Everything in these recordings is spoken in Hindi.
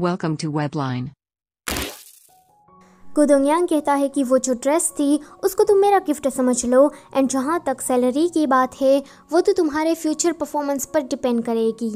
वेलकम टू वेबलाइन गुदोंयांग कहता है कि वो जो ड्रेस थी उसको तुम मेरा गिफ्ट समझ लो एंड जहाँ तक सैलरी की बात है वो तो तुम्हारे फ्यूचर परफॉर्मेंस पर डिपेंड करेगी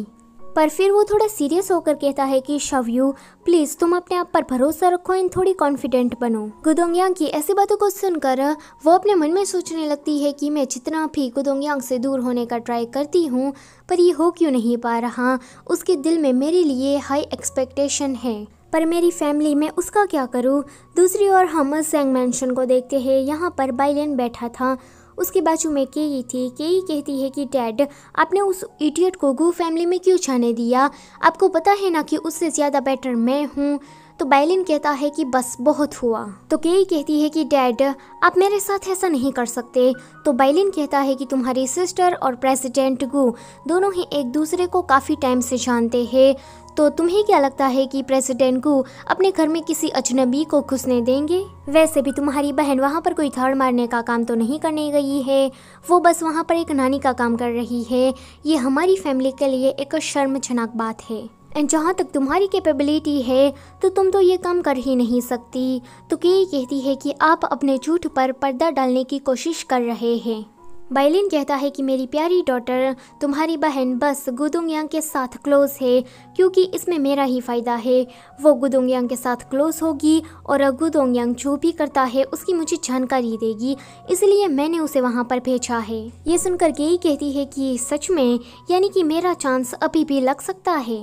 पर फिर वो थोड़ा सीरियस होकर कहता है कि शवयू प्लीज तुम अपने आप पर भरोसा रखो एंड थोड़ी कॉन्फिडेंट बनो गुदोंगयांग की ऐसी बातों को सुनकर वो अपने मन में सोचने लगती है कि मैं जितना भी गुदोंगयांग से दूर होने का ट्राई करती हूँ पर ये हो क्यों नहीं पा रहा उसके दिल में मेरे लिए हाई एक्सपेक्टेशन है पर मेरी फैमिली में उसका क्या करूँ दूसरी ओर हम सेंग मैंशन को देखते हैं यहाँ पर बाइलेन बैठा था उसके बाजू में केई थी केई कहती है कि डैड आपने उस इडियट को गु फैमिली में क्यों छाने दिया आपको पता है ना कि उससे ज़्यादा बेटर मैं हूँ तो बैलिन कहता है कि बस बहुत हुआ तो केई कहती है कि डैड आप मेरे साथ ऐसा नहीं कर सकते तो बैलिन कहता है कि तुम्हारी सिस्टर और प्रेसिडेंट गु दोनों ही एक दूसरे को काफ़ी टाइम से जानते हैं तो तुम्हें क्या लगता है कि प्रेसिडेंट को अपने घर में किसी अजनबी को घुसने देंगे वैसे भी तुम्हारी बहन वहाँ पर कोई थर्ड मारने का काम तो नहीं करने गई है वो बस वहाँ पर एक नानी का काम कर रही है ये हमारी फैमिली के लिए एक शर्मजनक बात है एंड जहाँ तक तुम्हारी कैपेबिलिटी है तो तुम तो ये काम कर ही नहीं सकती तो के कहती है कि आप अपने झूठ पर पर्दा डालने की कोशिश कर रहे हैं बाइलिन कहता है कि मेरी प्यारी डॉटर तुम्हारी बहन बस गुदुंगयांग के साथ क्लोज है क्योंकि इसमें मेरा ही फ़ायदा है वो गुदुंगयांग के साथ क्लोज होगी और गुदोंगयांग जो भी करता है उसकी मुझे जानकारी देगी इसलिए मैंने उसे वहाँ पर भेजा है ये सुनकर यही कहती है कि सच में यानी कि मेरा चांस अभी भी लग सकता है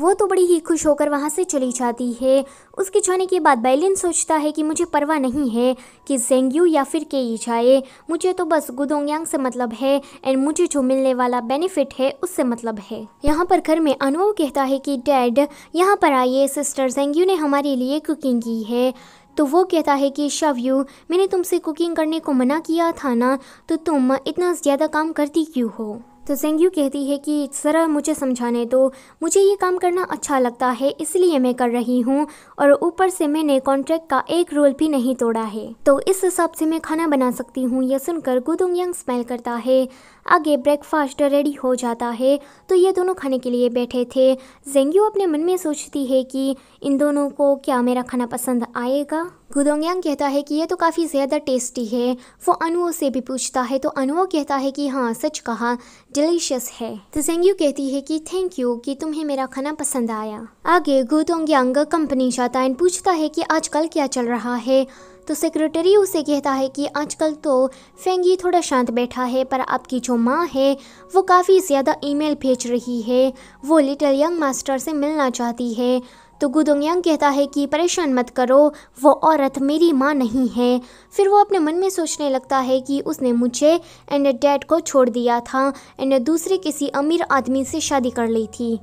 वो तो बड़ी ही खुश होकर वहाँ से चली जाती है उसके जाने के बाद बैलिन सोचता है कि मुझे परवाह नहीं है कि जेंग्यू या फिर के ही जाए मुझे तो बस गुदोंगयांग से मतलब है एंड मुझे जो मिलने वाला बेनिफिट है उससे मतलब है यहाँ पर घर में अनुभव कहता है कि डैड यहाँ पर आइए सिस्टर जेंग्यू ने हमारे लिए कुकिंग की है तो वो कहता है कि शवयू मैंने तुमसे कुकिंग करने को मना किया था ना तो तुम इतना ज़्यादा काम करती क्यों हो तो सेंग्यू कहती है कि सर मुझे समझाने दो मुझे ये काम करना अच्छा लगता है इसलिए मैं कर रही हूँ और ऊपर से मैंने कॉन्ट्रैक्ट का एक रोल भी नहीं तोड़ा है तो इस हिसाब से मैं खाना बना सकती हूँ यह सुनकर गुदुंग यंग स्मेल करता है आगे ब्रेकफास्ट रेडी हो जाता है तो ये दोनों खाने के लिए बैठे थे जेंग्यू अपने मन में सोचती है कि इन दोनों को क्या मेरा खाना पसंद आएगा गुदोंगयांग कहता है कि यह तो काफ़ी ज़्यादा टेस्टी है वो अनुओ से भी पूछता है तो अनुओ कहता है कि हाँ सच कहा डिलीशियस है तो जेंगयू कहती है कि थैंक यू कि तुम्हें मेरा खाना पसंद आया आगे गुदोंगयांग कंपनी जाता है पूछता है कि आजकल क्या चल रहा है तो सेक्रेटरी उसे कहता है कि आजकल तो फेंगी थोड़ा शांत बैठा है पर आपकी जो माँ है वो काफ़ी ज़्यादा ईमेल भेज रही है वो लिटिल यंग मास्टर से मिलना चाहती है तो गुदोंगयांग कहता है कि परेशान मत करो वो औरत मेरी माँ नहीं है फिर वो अपने मन में सोचने लगता है कि उसने मुझे एंड डैड को छोड़ दिया था एंड दूसरे किसी अमीर आदमी से शादी कर ली थी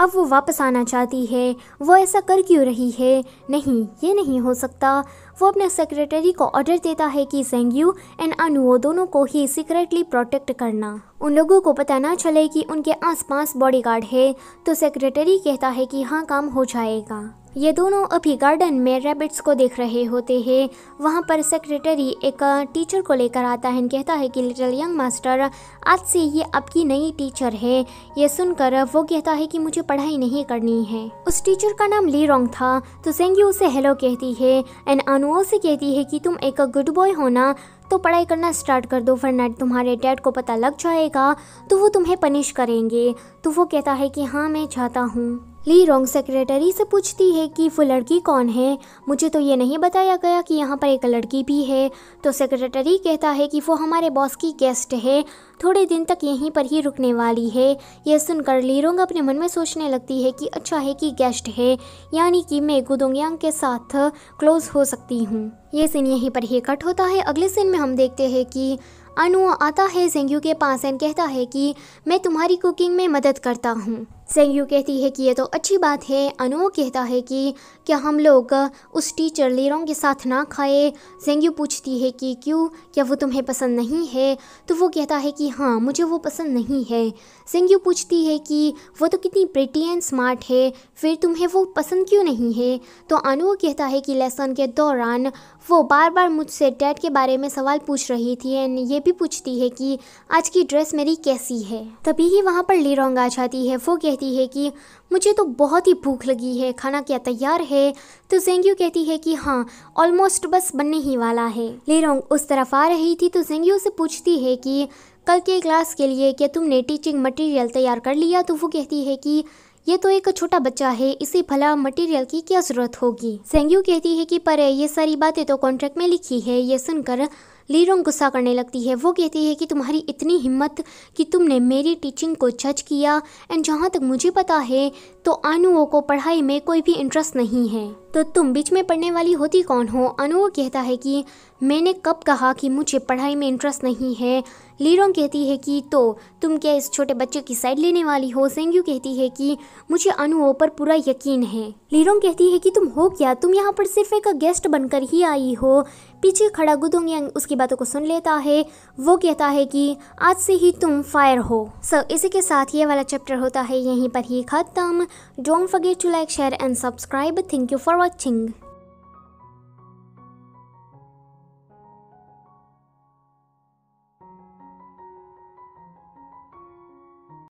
अब वो वापस आना चाहती है वो ऐसा कर क्यों रही है नहीं ये नहीं हो सकता वो अपने सेक्रेटरी को ऑर्डर देता है कि जेंगयू एंड अनु दोनों को ही सीक्रेटली प्रोटेक्ट करना उन लोगों को पता ना चले कि उनके आसपास बॉडीगार्ड है तो सेक्रेटरी कहता है कि हाँ काम हो जाएगा ये दोनों अभी गार्डन में रैबिट्स को देख रहे होते हैं वहाँ पर सेक्रेटरी एक टीचर को लेकर आता है कहता है कि लिटिल यंग मास्टर आज से ये आपकी नई टीचर है ये सुनकर वो कहता है कि मुझे पढ़ाई नहीं करनी है उस टीचर का नाम ली रोंग था तो सेंगी उसे हेलो कहती है एंड अनु नोआ से कहती है कि तुम एक गुड बॉय हो ना तो पढ़ाई करना स्टार्ट कर दो वरना तुम्हारे डैड को पता लग जाएगा तो वो तुम्हें पनिश करेंगे तो वो कहता है कि हाँ मैं चाहता हूँ ली रोंग सेक्रेटरी से पूछती है कि वो लड़की कौन है मुझे तो ये नहीं बताया गया कि यहाँ पर एक लड़की भी है तो सेक्रेटरी कहता है कि वो हमारे बॉस की गेस्ट है थोड़े दिन तक यहीं पर ही रुकने वाली है यह सुनकर लीरोंग अपने मन में सोचने लगती है कि अच्छा है कि गेस्ट है यानी कि मैं गुदोंगयांग के साथ क्लोज हो सकती हूँ ये सीन यहीं पर ही कट होता है अगले सीन में हम देखते हैं कि अनु आता है जेंग्यू के पास एंड कहता है कि मैं तुम्हारी कुकिंग में मदद करता हूँ सेंगयू कहती है कि ये तो अच्छी बात है अनु कहता है कि क्या हम लोग उस टीचर लीरों के साथ ना खाए सेंगयू पूछती है कि क्यों क्या वो तुम्हें पसंद नहीं है तो वो कहता है कि हाँ मुझे वो पसंद नहीं है सेंगयू पूछती है कि वो तो कितनी प्रिटी एंड स्मार्ट है फिर तुम्हें वो पसंद क्यों नहीं है तो अनु कहता है कि लेसन के दौरान वो बार बार मुझसे डैड के बारे में सवाल पूछ रही थी एंड ये भी पूछती है कि आज की ड्रेस मेरी कैसी है तभी ही वहाँ पर लीरोंग आ जाती है वो कह कहती है कि मुझे तो बहुत ही भूख लगी है खाना क्या तैयार है तो जेंग्यू कहती है कि हाँ ऑलमोस्ट बस बनने ही वाला है लेरोंग उस तरफ आ रही थी तो जेंग्यू से पूछती है कि कल के क्लास के लिए क्या तुमने टीचिंग मटेरियल तैयार कर लिया तो वो कहती है कि ये तो एक छोटा बच्चा है इसे भला मटेरियल की क्या ज़रूरत होगी सेंग्यू कहती है कि पर ये सारी बातें तो कॉन्ट्रैक्ट में लिखी है ये सुनकर लीरोंग गुस्सा करने लगती है वो कहती है कि तुम्हारी इतनी हिम्मत कि तुमने मेरी टीचिंग को जज किया एंड जहाँ तक मुझे पता है तो अनुओ को पढ़ाई में कोई भी इंटरेस्ट नहीं है तो तुम बीच में पढ़ने वाली होती कौन हो अनुओ कहता है कि मैंने कब कहा कि मुझे पढ़ाई में इंटरेस्ट नहीं है लीरोंग कहती है कि तो तुम क्या इस छोटे बच्चे की साइड लेने वाली हो सेंग्यू कहती है कि मुझे अनुओ पर पूरा यकीन है लीरोंग कहती है कि तुम हो क्या तुम यहाँ पर सिर्फ एक गेस्ट बनकर ही आई हो पीछे खड़ा गुदोंग उसकी बातों को सुन लेता है वो कहता है कि आज से ही तुम फायर हो सर इसी के साथ ये वाला चैप्टर होता है यहीं पर ही ख़त्म don't forget to like share and subscribe thank you for watching